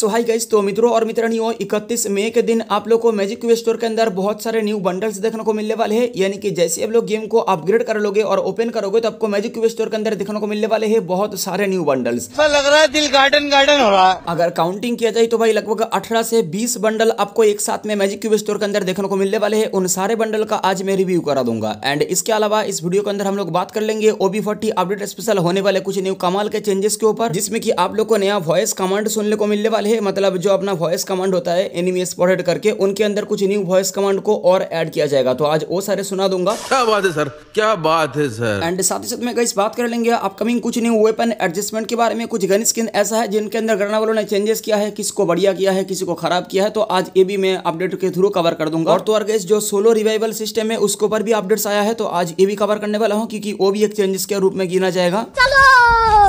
सो hi guys तो मित्रों और मित्रनियों 31 मई के दिन आप लोग को मैजिक क्वेस्ट स्टोर के अंदर बहुत सारे न्यू बंडल्स देखने को मिलने वाले हैं यानी कि जैसे आप लोग गेम को अपग्रेड कर लोगे और ओपन करोगे तो आपको मैजिक क्वेस्ट स्टोर के अंदर देखने को मिलने वाले हैं बहुत सारे न्यू बंडल्स लग रहा है दिल गार्डन गार्डन हो रहा है अगर काउंटिंग किया जाए तो भाई लगभग अठारह से बीस बंडल आपको एक साथ में मैजिक क्यूब स्टोर के अंदर देखने को मिलने वाले है उन सारे बंडल का आज मैं रिव्यू करा दूंगा एंड इसके अलावा इस वीडियो के अंदर हम लोग बात कर लेंगे ओबी फोर्टी अपडेट स्पेशल होने वाले कुछ न्यू कमाल के चेंजेस के ऊपर जिसमें की आप लोग को नया वॉइस कमांड सुनने को मिलने वाले है मतलब जो अपना वॉइस कमांड होता है एनिमी स्पॉटेड करके उनके अंदर कुछ न्यू वॉइस कमांड को और ऐड किया जाएगा तो आज वो सारे सुना दूंगा क्या बात है सर क्या बात है सर एंड साथ ही साथ में गाइस बात कर लेंगे अपकमिंग कुछ न्यू वेपन एडजस्टमेंट के बारे में कुछ गन स्किन ऐसा है जिनके अंदर गणना वालों ने चेंजेस किया है किसको बढ़िया किया है किसी को खराब किया है तो आज ये भी मैं अपडेट के थ्रू कवर कर दूंगा और तो अगर जो सोलो रिवाइवल सिस्टम है उसके ऊपर भी अपडेट्स आया है तो आज ये भी कवर करने वाला हूँ क्योंकि वो भी एक चेंजेस के रूप में गिना जाएगा चलो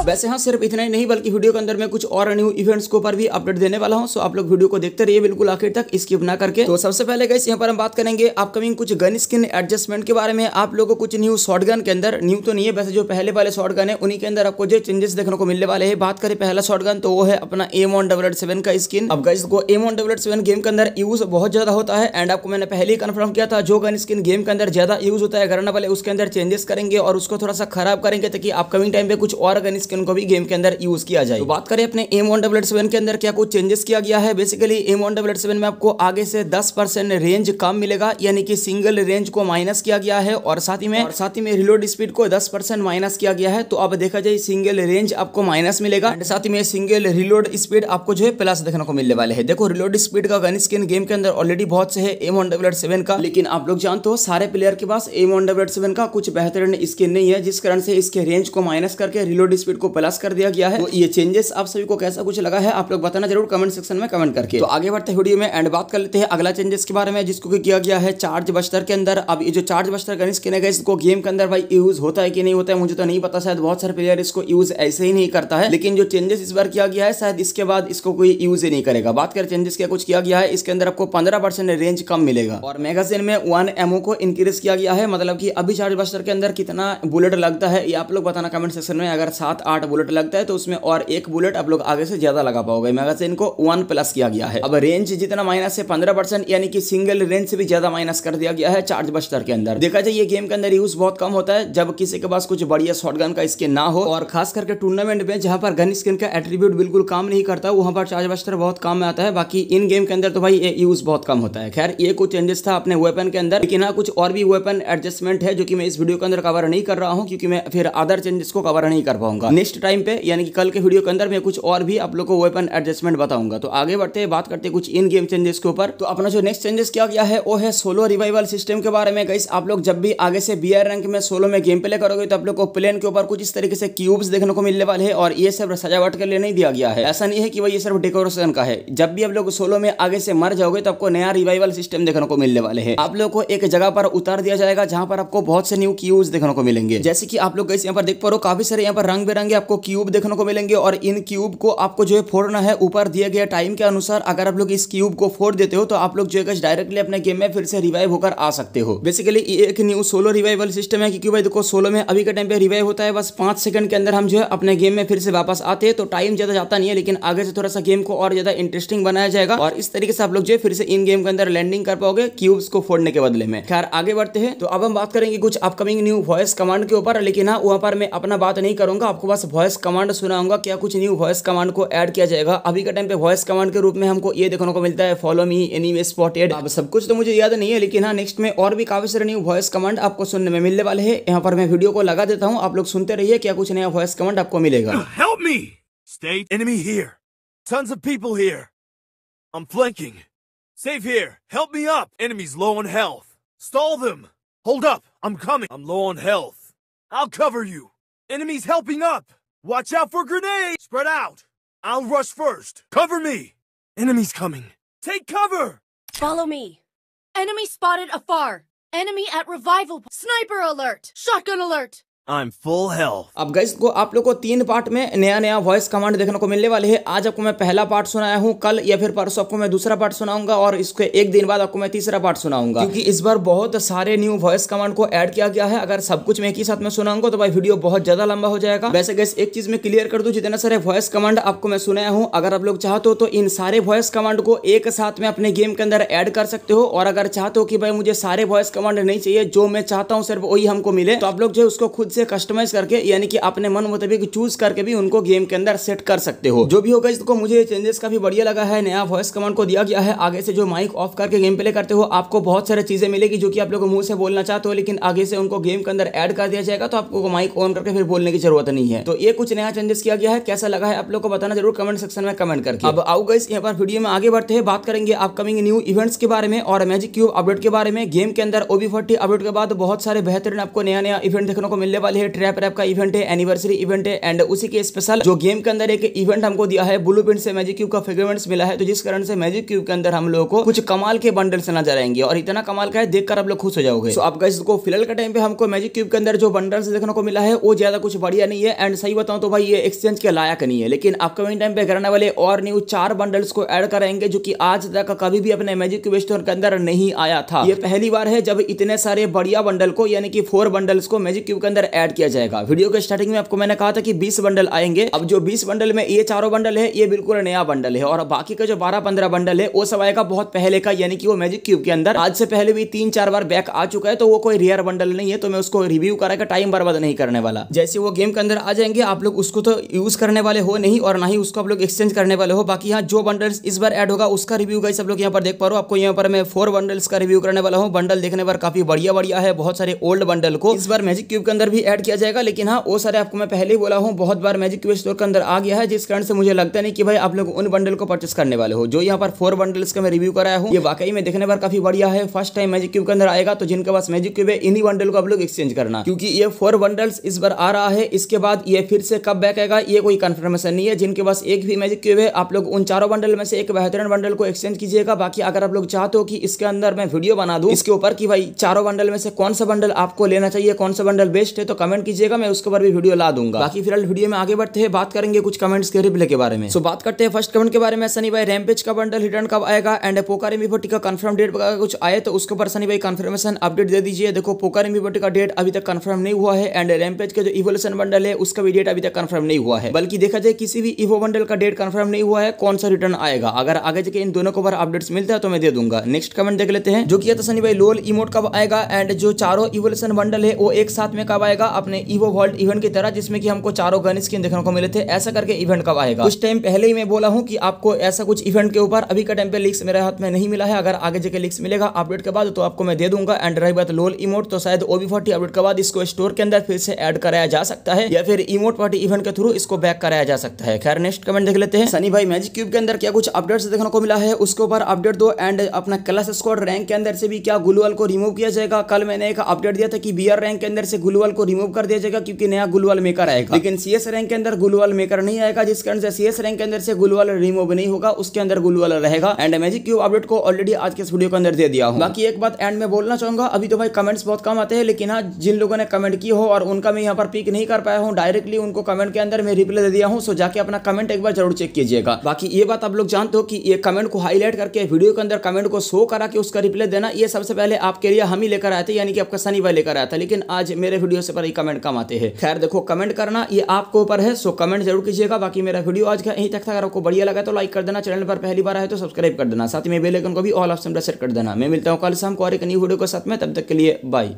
हाँ। वैसे हाँ सिर्फ इतना ही नहीं बल्कि वीडियो के अंदर मैं कुछ और न्यू इवेंट्स के ऊपर भी अपडेट देने वाला हूँ सो आप लोग वीडियो को देखते रहिए बिल्कुल आखिर तक स्किप ना करके तो सबसे पहले गई यहाँ पर हम बात करेंगे अपकमिंग कुछ गन स्किन एडजस्टमेंट के बारे में आप लोगों को कुछ न्यू शॉर्ट के अंदर न्यू तो नहीं है वैसे जो पहले वाले शॉर्ट है उन्हीं के अंदर आपको जो चेंजेस देखने को मिलने वाले हैं बात करें पहला शॉर्ट तो वो है अपना M one double eight seven का स्किन अब गई को M one double eight seven game के अंदर यूज बहुत ज्यादा होता है एंड आपको मैंने पहले ही कन्फर्म किया था जो गन स्किन गेम के अंदर ज्यादा यूज होता है करने वाले उसके अंदर चेंजेस करेंगे और उसको थोड़ा सा खराब करेंगे ताकि अपकमिंग टाइम पे कुछ और गन स्किन स्किन को भी गेम के अंदर यूज किया जाए तो बात करें अपने एम वन डबल सेवन के अंदर क्या कुछ चेंजेस किया गया है basically M one double seven में आपको आगे से दस परसेंट रेंज कम मिलेगा यानी कि सिंगल रेंज को माइनस किया गया है और साथ ही में और साथ ही में रिलोड स्पीड को दस परसेंट माइनस किया गया है तो अब देखा जाए सिंगल रेंज आपको माइनस मिलेगा एंड साथ ही में सिंगल रिलोड स्पीड आपको जो है प्लस देखने को मिलने वाले है देखो रिलोड स्पीड का गन स्किन गेम के अंदर ऑलरेडी बहुत से है एम वन डबल सेवन का लेकिन आप लोग जानते हो सारे प्लेयर के पास एम वन डब्ल्यूट सेवन का कुछ बेहतरीन स्किन नहीं है जिस कारण से इसके रेंज को माइनस करके रिलोड स्पीड को प्लस कर दिया गया है तो ये चेंजेस आप सभी को कैसा कुछ लगा है आप लोग बताना जरूर कमेंट सेक्शन में कमेंट करके तो आगे बढ़ते वीडियो में एंड बात कर लेते हैं अगला चेंजेस के बारे में जिसको किया गया है चार्ज बस्तर के अंदर अब ये जो चार्ज बस्तर गन स्किन है इसको गेम के अंदर भाई यूज होता है कि नहीं होता है मुझे तो नहीं पता शायद बहुत सारे प्लेयर इसको यूज ऐसे ही नहीं करता है लेकिन जो चेंजेस इस बार किया गया है शायद इसके बाद इसको कोई यूज ही नहीं करेगा बात कर चेंजेस क्या कुछ किया गया है इसके अंदर आपको पंद्रह रेंज कम मिलेगा और मैगजीन में वन एमओ को इंक्रीज किया गया है मतलब की अभी चार्ज बस्तर के अंदर कितना बुलेट लगता है ये आप लोग बताना कमेंट सेक्शन में अगर सात आठ बुलेट लगता है तो उसमें और एक बुलेट आप लोग आगे से ज्यादा लगा पाओगे मेगा से इनको वन प्लस किया गया है अब रेंज जितना माइनस है पंद्रह परसेंट यानी कि सिंगल रेंज से भी ज्यादा माइनस कर दिया गया है चार्ज बस्टर के अंदर देखा जाए ये गेम के अंदर यूज बहुत कम होता है जब किसी के पास कुछ बढ़िया शॉटगन का स्किन ना हो और खास करके टूर्नामेंट में जहां पर गन स्किन का एट्रीब्यूट बिल्कुल काम नहीं करता वहां पर चार्ज बस्टर बहुत काम में आता है बाकी इन गेम के अंदर तो भाई ये यूज बहुत कम होता है खैर ये कुछ चेंजेस था अपने वेपन के अंदर लेकिन हाँ कुछ और भी वेपन एडजस्टमेंट है जो कि मैं इस वीडियो के अंदर कवर नहीं कर रहा हूँ क्योंकि मैं फिर अदर चेंजेस को कवर नहीं कर पाऊंगा नेक्स्ट टाइम पे यानी कि कल के वीडियो के अंदर मैं कुछ और भी आप लोग को वेपन एडजस्टमेंट बताऊंगा तो आगे बढ़ते हैं बात करते हैं कुछ इन गेम चेंजेस के ऊपर तो अपना जो नेक्स्ट चेंजेस क्या किया है वो है सोलो रिवाइवल सिस्टम के बारे में गाइस आप लोग जब भी आगे से बी रैंक में सोलो में गेम प्ले करोगे तो आप लोग को प्लेन के ऊपर कुछ इस तरीके से क्यूब्स देखने को मिलने वाले और ये सब सजावट के लिए नहीं दिया गया है ऐसा नहीं है कि वह ये सिर्फ डेकोरेशन का है जब भी आप लोग सोलो में आगे से मर जाओगे तो आपको नया रिवाइवल सिस्टम देखने को मिलने वाले है आप लोग को एक जगह पर उतार दिया जाएगा जहाँ पर आपको बहुत से न्यू क्यूब देखने को मिलेंगे जैसे कि आप लोग यहाँ पर देख पा रहे हो काफी सारे यहाँ पर रंग बिरंग कटेंगे आपको क्यूब देखने को मिलेंगे और इन क्यूब को आपको जो है फोड़ना है ऊपर दिए गए टाइम के अनुसार अगर आप लोग इस क्यूब को फोड़ देते हो तो आप लोग जो है डायरेक्टली अपने गेम में फिर से रिवाइव होकर आ सकते हो बेसिकली एक न्यू सोलो रिवाइवल सिस्टम है क्योंकि भाई देखो सोलो में अभी के टाइम पे रिवाइव होता है बस पांच सेकंड के अंदर हम जो है अपने गेम में फिर से वापस आते हैं तो टाइम ज्यादा जाता नहीं है लेकिन आगे से थोड़ा सा गेम को और ज्यादा इंटरेस्टिंग बनाया जाएगा और इस तरीके से आप लोग जो है फिर से इन गेम के अंदर लैंडिंग कर पाओगे क्यूब्स को फोड़ने के बदले में खैर आगे बढ़ते हैं तो अब हम बात करेंगे कुछ अपकमिंग न्यू वॉइस कमांड के ऊपर लेकिन हाँ वहां पर मैं अपना बात नहीं करूंगा आपको पास वॉइस कमांड सुनाऊंगा क्या कुछ न्यू वॉइस कमांड को ऐड किया जाएगा अभी के टाइम पे वॉइस कमांड के रूप में हमको ये देखने को मिलता है follow me anyway spotted अब सब कुछ तो मुझे याद नहीं है लेकिन हाँ नेक्स्ट में और भी काफी सारे न्यू वॉइस कमांड आपको सुनने में मिलने वाले हैं यहाँ पर मैं वीडियो को लगा देता हूँ आप लोग सुनते रहिए क्या कुछ नया वॉइस कमांड आपको मिलेगा help me state enemy Help me! State enemy here. Tons of people here. I'm flanking. Save here. Help low on health stall them hold up I'm coming I'm low on health I will cover you Enemies helping up! Watch out for grenades! Spread out! I'll rush first! Cover me! Enemies coming! Take cover! Follow me! Enemy spotted afar! Enemy at revival- Sniper alert! Shotgun alert! I'm full health. अब gas को आप लोग को तीन part में नया नया voice command देखने को मिलने वाले हैं आज आपको मैं पहला पार्ट सुनाया हूँ कल या फिर परसों आपको मैं दूसरा पार्ट सुनाऊंगा और इसके एक दिन बाद आपको मैं तीसरा पार्ट सुनाऊंगा क्योंकि इस बार बहुत सारे न्यू वॉइस कमांड को ऐड किया गया है अगर सब कुछ मैं एक ही साथ में सुनाऊंगा तो भाई वीडियो बहुत ज्यादा लंबा हो जाएगा वैसे गैस एक चीज में क्लियर कर दू जितना सारे वॉइस कमांड आपको मैं सुनाया हूँ अगर आप लोग चाहते हो तो इन सारे वॉइस कमांड को एक साथ में अपने गेम के अंदर एड कर सकते हो और अगर चाहते हो कि भाई मुझे सारे वॉइस कमांड नहीं चाहिए जो मैं चाहता हूँ सिर्फ वही हमको मिले तो आप लोग जो उसको खुद से इसे कस्टमाइज करके यानी कि अपने मन मुताबिक चूज करके भी उनको गेम के अंदर सेट कर सकते हो जो भी होगा इसको मुझे चेंजेस काफी बढ़िया लगा है नया वॉइस कमांड को दिया गया है आगे से जो माइक ऑफ करके गेम प्ले करते हो आपको बहुत सारी चीजें मिलेगी जो कि आप लोग मुंह से बोलना चाहते हो लेकिन आगे से उनको गेम के अंदर एड कर दिया जाएगा तो आपको माइक ऑन करके फिर बोलने की जरूरत नहीं है तो ये कुछ नया चेंजेस किया गया है कैसा लगा है आप लोग को बताना जरूर कमेंट सेक्शन में कमेंट करके अब आओ गई यहाँ पर वीडियो में आगे बढ़ते हैं बात करेंगे अपकमिंग न्यू इवेंट्स के बारे में और मैजिक क्यूब अपडेट के बारे में गेम के अंदर ओबी फोर्टी अपडेट के बाद बहुत सारे बेहतरीन आपको नया नया इवेंट देखने को मिलने वाले है ट्रैप रैप का इवेंट है एनिवर्सरी इवेंट है एंड उसी के स्पेशल जो गेम के अंदर एक इवेंट हमको दिया है ब्लू प्रिंट से मैजिक क्यूब का फिगरमेंट मिला है तो जिस कारण से मैजिक क्यूब के अंदर हम लोग को कुछ कमाल के बंडल्स से नजर आएंगे और इतना कमाल का है देखकर आप लोग खुश हो जाओगे तो आपका इसको फिलहाल का टाइम पे हमको मैजिक क्यूब के अंदर जो बंडल्स देखने को मिला है वो ज्यादा कुछ बढ़िया नहीं है एंड सही बताऊँ तो भाई ये एक्सचेंज के लायक नहीं है लेकिन अपकमिंग टाइम पे करने वाले और न्यू चार बंडल्स को एड कराएंगे जो की आज तक कभी भी अपने मैजिक क्यूब स्टोर के अंदर नहीं आया था ये पहली बार है जब इतने सारे बढ़िया बंडल को यानी कि फोर बंडल्स को मैजिक क्यूब के अंदर ऐड किया जाएगा वीडियो के स्टार्टिंग में आपको मैंने कहा था कि बीस बंडल आएंगे अब जो बीस बंडल में ये चारों बंडल है ये बिल्कुल नया बंडल है और बाकी का जो बारह पंद्रह बंडल है वो सब आएगा बहुत पहले का यानी कि वो मैजिक क्यूब के अंदर आज से पहले भी तीन चार बार बैक आ चुका है तो वो कोई रियर बंडल नहीं है तो मैं उसको रिव्यू कराकर टाइम बर्बाद नहीं करने वाला जैसे वो गेम के अंदर आ जाएंगे आप लोग उसको तो यूज करने वाले हो नहीं और ना ही उसको आप लोग एक्सचेंज करने वाले हो बाकी यहाँ जो बंडल्स इस बार एड होगा उसका रिव्यू गाइस आप लोग यहाँ पर देख पा रहे हो आपको यहाँ पर मैं फोर बंडल्स का रिव्यू करने वाला हूँ बंडल देखने पर काफी बढ़िया बढ़िया है बहुत सारे ओल्ड बंडल को इस बार मैजिक क्यूब के अंदर भी ही ऐड किया जाएगा लेकिन हाँ वो सारे आपको मैं पहले ही बोला हूँ बहुत बार मैजिक क्वेस्ट स्टोर के अंदर आ गया है जिस कारण से मुझे लगता नहीं कि भाई आप लोग उन बंडल को परचेस करने वाले हो जो यहाँ पर फोर बंडल्स का मैं रिव्यू कराया हूँ ये वाकई में देखने पर काफी बढ़िया है फर्स्ट टाइम मैजिक क्यूब के अंदर आएगा तो जिनके पास मैजिक क्यूब है इन्हीं बंडल को आप लोग एक्सचेंज करना क्योंकि ये फोर बंडल्स इस बार आ रहा है इसके बाद ये फिर से कब बैक आएगा ये कोई कंफर्मेशन नहीं है जिनके पास एक भी मैजिक क्यूब है आप लोग उन चारों बंडल में से एक बेहतरीन बंडल को एक्सचेंज कीजिएगा बाकी अगर आप लोग चाहते हो कि इसके अंदर मैं वीडियो बना दूँ इसके ऊपर कि भाई चारों बंडल में से कौन सा बंडल आपको लेना चाहिए कौन सा बंडल बेस्ट है तो तो कमेंट कीजिएगा मैं उसके ऊपर भी वीडियो ला दूंगा बाकी फिलहाल वीडियो में आगे बढ़ते हैं बात करेंगे कुछ कमेंट्स के रिप्ले के बारे में सो बात करते हैं फर्स्ट कमेंट के बारे में सनी भाई रैमपेज का बंडल रिटर्न कब आएगा एंड पोकार एम का कन्फर्म डेट कुछ आए तो उसके ऊपर सनी भाई कन्फर्मेशन अपडेट दे दीजिए देखो पोकार एम का डेट अभी तक कन्फर्म नहीं हुआ है एंड रैमपेज का जो इवोल्यूशन बंडल है उसका भी डेट अभी तक कन्फर्म नहीं हुआ है बल्कि देखा जाए किसी भी इवो बंडल का डेट कन्फर्म नहीं हुआ है कौन सा रिटर्न आएगा अगर आगे जाके इन दोनों को बार अपडेट्स मिलता है तो मैं दे दूंगा नेक्स्ट कमेंट देख लेते हैं जो किया था सनी भाई लोल इमोट कब आएगा एंड जो चारों इवोल्यूशन बंडल है वो एक साथ में कब आएगा आएगा अपने ईवो वर्ल्ड इवेंट की तरह जिसमें कि हमको चारों गन स्किन देखने को मिले थे ऐसा करके इवेंट कब आएगा उस टाइम पहले ही मैं बोला हूँ कि आपको ऐसा कुछ इवेंट के ऊपर अभी का टाइम पे लिंक्स मेरे हाथ में नहीं मिला है अगर आगे जाके लिंक्स मिलेगा अपडेट के बाद तो आपको मैं दे दूंगा एंड रही बात लोल इमोट तो शायद ओबी फोर्टी अपडेट के बाद इसको स्टोर के अंदर फिर से एड कराया जा सकता है या फिर इमोट फोर्टी इवेंट के थ्रू इसको बैक कराया जा सकता है खैर नेक्स्ट कमेंट देख लेते हैं सनी भाई मैजिक क्यूब के अंदर क्या कुछ अपडेट देखने को मिला है उसके ऊपर अपडेट दो एंड अपना क्लास स्क्वाड रैंक के अंदर से भी क्या गुलवल को रिमूव किया जाएगा कल मैंने एक अपडेट दिया था कि बी रैंक के अंदर से गुलवल को रिमूव कर दिया जाएगा क्योंकि नया गुलवाल मेकर आएगा लेकिन सीएस रैंक के अंदर गुलवाल मेकर नहीं आएगा जिसके अंदर सीएस रैंक के अंदर से गुलवाल रिमूव नहीं होगा उसके अंदर गुलवाल रहेगा एंड मैजिक क्यूब अपडेट को ऑलरेडी आज के वीडियो के अंदर दे दिया हूँ बाकी एक बात एंड में बोलना चाहूंगा अभी तो भाई कमेंट्स बहुत कम आते हैं लेकिन हाँ जिन लोगों ने कमेंट की हो और उनका मैं यहाँ पर पिक नहीं कर पाया हूँ डायरेक्टली उनको कमेंट के अंदर मैं रिप्लाई दे दिया हूँ सो जाके अपना कमेंट एक बार जरूर चेक कीजिएगा बाकी ये बात आप लोग जानते हो कि ये कमेंट को हाईलाइट करके वीडियो के अंदर कमेंट को शो करा के उसका रिप्लाई देना ये सबसे पहले आपके लिए हम ही लेकर आए थे यानी कि आपका सनी भाई लेकर आया था लेकिन आज मेरे वीडियो से पर ही कमेंट कम आते हैं खैर देखो कमेंट करना ये आपके ऊपर है सो कमेंट जरूर कीजिएगा बाकी मेरा वीडियो आज का यहीं तक था अगर आपको बढ़िया लगा तो लाइक कर देना चैनल पर पहली बार आए तो सब्सक्राइब कर देना साथ ही में बेलाइकन को भी ऑल ऑप्शन पर सेट कर देना मैं मिलता हूँ कल शाम को और एक नई वीडियो के साथ में तब तक के लिए बाय